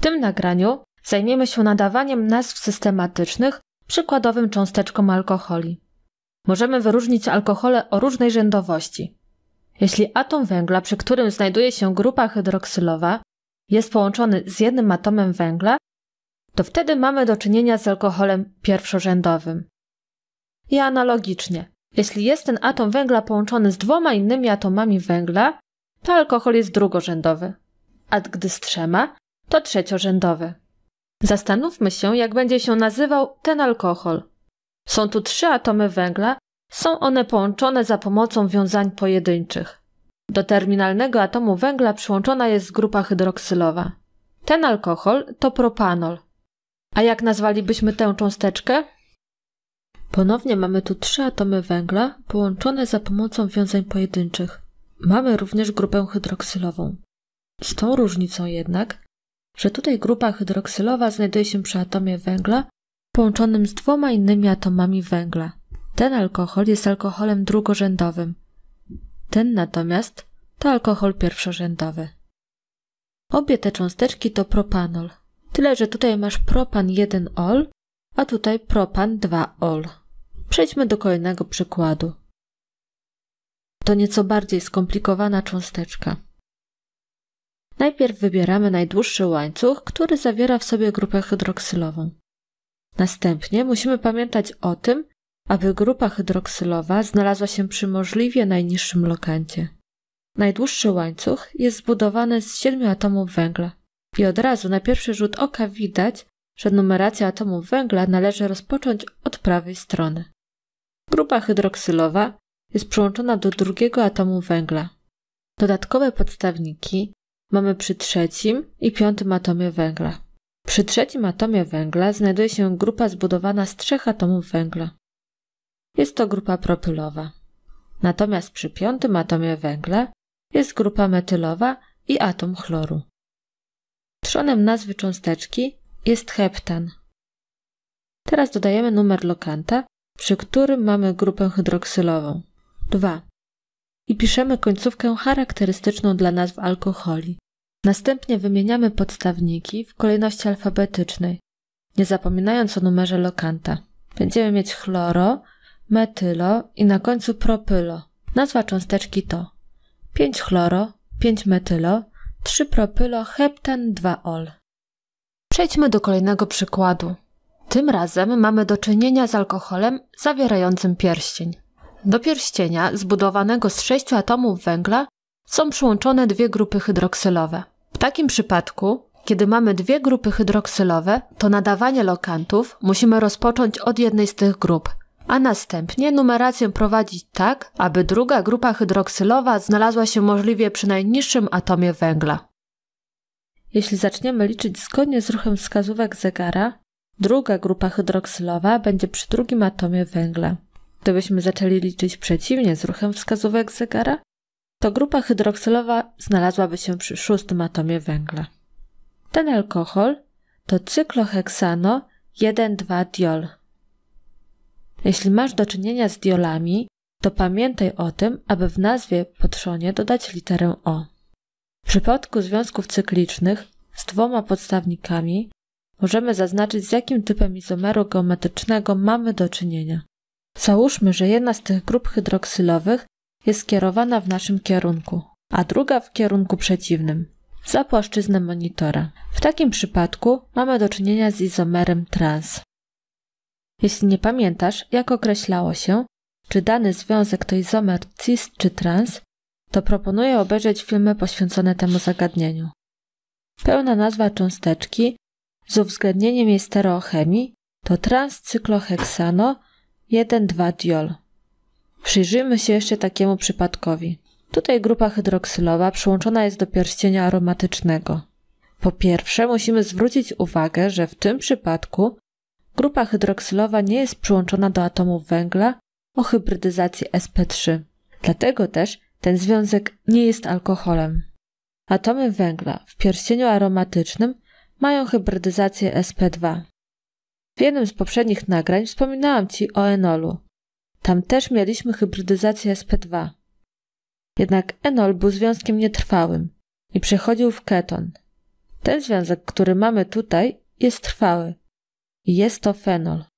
tym nagraniu zajmiemy się nadawaniem nazw systematycznych przykładowym cząsteczkom alkoholi. Możemy wyróżnić alkohole o różnej rzędowości. Jeśli atom węgla, przy którym znajduje się grupa hydroksylowa, jest połączony z jednym atomem węgla, to wtedy mamy do czynienia z alkoholem pierwszorzędowym. I analogicznie, jeśli jest ten atom węgla połączony z dwoma innymi atomami węgla, to alkohol jest drugorzędowy. A gdy z trzema, to trzeciorzędowe. Zastanówmy się, jak będzie się nazywał ten alkohol. Są tu trzy atomy węgla, są one połączone za pomocą wiązań pojedynczych. Do terminalnego atomu węgla przyłączona jest grupa hydroksylowa. Ten alkohol to propanol. A jak nazwalibyśmy tę cząsteczkę? Ponownie mamy tu trzy atomy węgla połączone za pomocą wiązań pojedynczych. Mamy również grupę hydroksylową. Z tą różnicą jednak, że tutaj grupa hydroksylowa znajduje się przy atomie węgla połączonym z dwoma innymi atomami węgla. Ten alkohol jest alkoholem drugorzędowym. Ten natomiast to alkohol pierwszorzędowy. Obie te cząsteczki to propanol. Tyle, że tutaj masz propan 1-ol, a tutaj propan 2-ol. Przejdźmy do kolejnego przykładu. To nieco bardziej skomplikowana cząsteczka. Najpierw wybieramy najdłuższy łańcuch, który zawiera w sobie grupę hydroksylową. Następnie musimy pamiętać o tym, aby grupa hydroksylowa znalazła się przy możliwie najniższym lokancie. Najdłuższy łańcuch jest zbudowany z siedmiu atomów węgla i od razu na pierwszy rzut oka widać, że numeracja atomów węgla należy rozpocząć od prawej strony. Grupa hydroksylowa jest przyłączona do drugiego atomu węgla. Dodatkowe podstawniki mamy przy trzecim i piątym atomie węgla. Przy trzecim atomie węgla znajduje się grupa zbudowana z trzech atomów węgla. Jest to grupa propylowa. Natomiast przy piątym atomie węgla jest grupa metylowa i atom chloru. Trzonem nazwy cząsteczki jest heptan. Teraz dodajemy numer lokanta, przy którym mamy grupę hydroksylową. 2 i piszemy końcówkę charakterystyczną dla nazw alkoholi. Następnie wymieniamy podstawniki w kolejności alfabetycznej, nie zapominając o numerze lokanta. Będziemy mieć chloro, metylo i na końcu propylo. Nazwa cząsteczki to 5 chloro, 5 metylo, 3 propylo, heptan, 2 ol. Przejdźmy do kolejnego przykładu. Tym razem mamy do czynienia z alkoholem zawierającym pierścień. Do pierścienia, zbudowanego z sześciu atomów węgla, są przyłączone dwie grupy hydroksylowe. W takim przypadku, kiedy mamy dwie grupy hydroksylowe, to nadawanie lokantów musimy rozpocząć od jednej z tych grup, a następnie numerację prowadzić tak, aby druga grupa hydroksylowa znalazła się możliwie przy najniższym atomie węgla. Jeśli zaczniemy liczyć zgodnie z ruchem wskazówek zegara, druga grupa hydroksylowa będzie przy drugim atomie węgla. Gdybyśmy zaczęli liczyć przeciwnie z ruchem wskazówek zegara, to grupa hydroksylowa znalazłaby się przy szóstym atomie węgla. Ten alkohol to cykloheksano 1,2-diol. Jeśli masz do czynienia z diolami, to pamiętaj o tym, aby w nazwie trzonie dodać literę O. W przypadku związków cyklicznych z dwoma podstawnikami możemy zaznaczyć, z jakim typem izomeru geometrycznego mamy do czynienia. Załóżmy, że jedna z tych grup hydroksylowych jest skierowana w naszym kierunku, a druga w kierunku przeciwnym, za płaszczyznę monitora. W takim przypadku mamy do czynienia z izomerem trans. Jeśli nie pamiętasz, jak określało się, czy dany związek to izomer cis czy trans, to proponuję obejrzeć filmy poświęcone temu zagadnieniu. Pełna nazwa cząsteczki z uwzględnieniem jej stereochemii to transcykloheksano 1,2 diol. Przyjrzyjmy się jeszcze takiemu przypadkowi. Tutaj grupa hydroksylowa przyłączona jest do pierścienia aromatycznego. Po pierwsze, musimy zwrócić uwagę, że w tym przypadku grupa hydroksylowa nie jest przyłączona do atomów węgla o hybrydyzacji sp3. Dlatego też ten związek nie jest alkoholem. Atomy węgla w pierścieniu aromatycznym mają hybrydyzację sp2. W jednym z poprzednich nagrań wspominałam Ci o enolu. Tam też mieliśmy hybrydyzację SP2. Jednak enol był związkiem nietrwałym i przechodził w keton. Ten związek, który mamy tutaj, jest trwały. Jest to fenol.